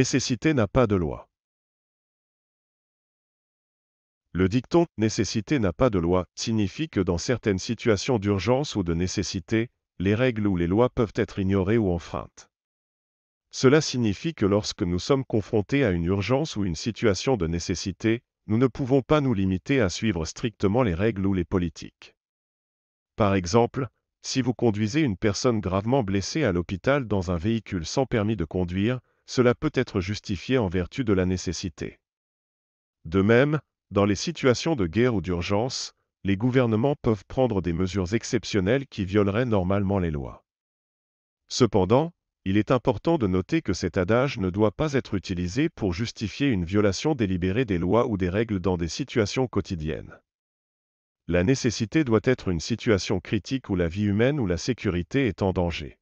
Nécessité n'a pas de loi. Le dicton Nécessité n'a pas de loi signifie que dans certaines situations d'urgence ou de nécessité, les règles ou les lois peuvent être ignorées ou enfreintes. Cela signifie que lorsque nous sommes confrontés à une urgence ou une situation de nécessité, nous ne pouvons pas nous limiter à suivre strictement les règles ou les politiques. Par exemple, si vous conduisez une personne gravement blessée à l'hôpital dans un véhicule sans permis de conduire, cela peut être justifié en vertu de la nécessité. De même, dans les situations de guerre ou d'urgence, les gouvernements peuvent prendre des mesures exceptionnelles qui violeraient normalement les lois. Cependant, il est important de noter que cet adage ne doit pas être utilisé pour justifier une violation délibérée des lois ou des règles dans des situations quotidiennes. La nécessité doit être une situation critique où la vie humaine ou la sécurité est en danger.